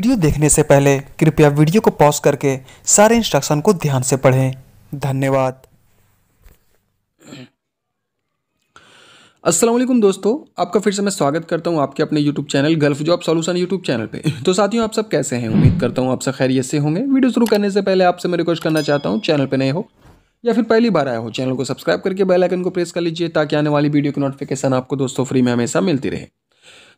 video देखने से पहले कृपया वीडियो को पॉज करके सारे इंस्ट्रक्शन को ध्यान से पढ़ें धन्यवाद असलम दोस्तों आपका फिर से मैं स्वागत करता हूं आपके अपने YouTube channel gulf job solution YouTube channel पे तो साथियों आप सब कैसे हैं उम्मीद करता हूं आप सब खैरियत से होंगे वीडियो शुरू करने से पहले आपसे मैं रिक्वेस्ट करना चाहता हूं चैनल पे नए हो या फिर पहली बार आया हो चैनल को सब्सक्राइब करके बेल आइकन को प्रेस कर लीजिए ताकि आने वाली वीडियो की नोटिफिकेशन आपको दोस्तों फ्री में हमेशा मिलती रहे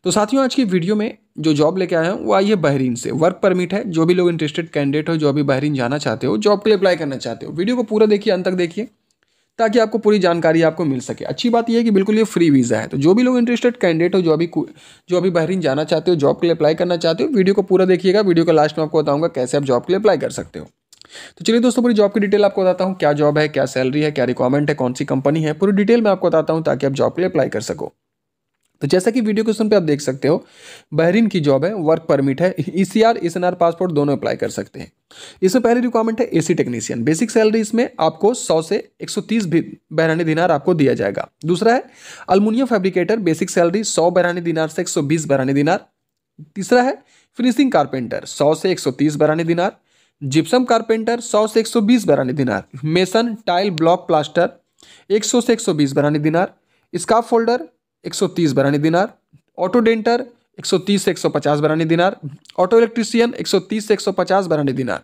तो साथियों आज की वीडियो में जो जॉब लेके आया हूँ वो आई है बहरीन से वर्क परमिट है जो भी लोग इंटरेस्टेड कैंडिडेट हो जो भी बहरीन जाना चाहते हो जॉब के लिए अप्लाई करना चाहते हो वीडियो को पूरा देखिए अंत तक देखिए ताकि आपको पूरी जानकारी आपको मिल सके अच्छी बात यह है कि बिल्कुल ये फ्री वीज़ा है तो जो भी लोग इंटरेस्टेड कैंडिडेट हो जो अभी जो अभी बहरीन जाना चाहते हो जॉब के लिए अप्लाई करना चाहते हो वीडियो को पूरा देखिएगा वीडियो का लास्ट में आपको बताऊंगा कैसे आप जॉब के लिए अप्लाई कर सकते हो तो चलिए दोस्तों पूरी जॉब की डिटेल आपको बताता हूँ क्या जॉब है क्या सैलरी है क्या रिक्वायरमेंट है कौन सी कंपनी है पूरी डिटेल मैं आपको बताता हूँ ताकि आप जॉब के लिए अप्लाई कर सको तो जैसा कि वीडियो क्वेश्चन पे आप देख सकते हो बहरीन की जॉब है वर्क परमिट है ईसीआर सी आर पासपोर्ट दोनों अप्लाई कर सकते हैं इसमें पहली रिक्वायरमेंट है एसी टेक्नीशियन बेसिक सैलरी इसमें आपको 100 से 130 भी बहरानी दिनार आपको दिया जाएगा दूसरा है अल्मोनियम फैब्रिकेटर बेसिक सैलरी सौ बहरानी दिनार से एक सौ दिनार तीसरा है फिनिशिंग कारपेंटर सौ से एक बहरानी दिनार जिप्सम कारपेंटर सौ से एक बहरानी दिनार मेसन टाइल ब्लॉक प्लास्टर एक से एक बहरानी दिनार स्काफ फोल्डर 130 बरानी दिनार ऑटो डेंटर 130 से 150 बरानी दिनार ऑटो सौ 130 से 150 बरानी दिनार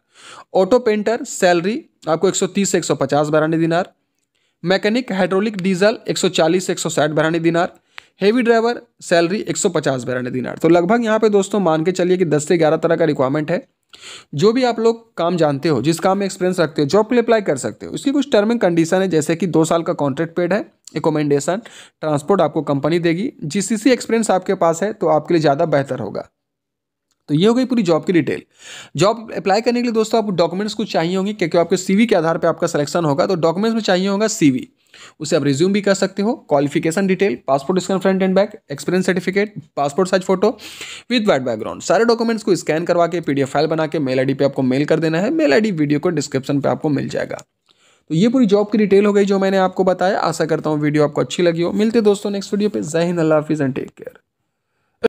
ऑटो पेंटर सैलरी आपको 130 से 150 बरानी दिनार मैकेनिक हाइड्रोलिक डीजल 140 से 160 बरानी दिनार हेवी ड्राइवर सैलरी 150 बरानी दिनार तो लगभग यहाँ पे दोस्तों मान के चलिए कि 10 से 11 तरह का रिक्वायरमेंट है जो भी आप लोग काम जानते हो जिस काम में एक्सपीरियंस रखते हो जॉब के लिए अप्लाई कर सकते हो उसकी कुछ टर्म एंड कंडीशन है जैसे कि दो साल का कॉन्ट्रैक्ट पेड है एकोमेंडेशन ट्रांसपोर्ट आपको कंपनी देगी जीसीसी एक्सपीरियंस आपके पास है तो आपके लिए ज़्यादा बेहतर होगा तो ये हो गई पूरी जॉब की डिटेल जॉब अप्लाई करने के लिए दोस्तों आपको डॉक्यूमेंट्स कुछ चाहिए होंगे क्योंकि आपके सीवी के आधार पर आपका सिलेक्शन होगा तो डॉक्यूमेंट्स में चाहिए होगा सीवी उसे आप रिज्यूम भी कर सकते हो qualification detail passport scan front and back experience certificate passport size photo with white background सारे डॉक्यूमेंट्स को स्कैन करवा के पीडीएफ फाइल बना के मेल आईडी पे आपको मेल कर देना है मेल आईडी वीडियो को डिस्क्रिप्शन पे आपको मिल जाएगा तो ये पूरी जॉब की डिटेल हो गई जो मैंने आपको बताया आशा करता हूँ वीडियो आपको अच्छी लगी हो मिलते दोस्तों नेक्स्ट वीडियो पर जय हिंद अल्लाह हाफिज़ एंड टेक केयर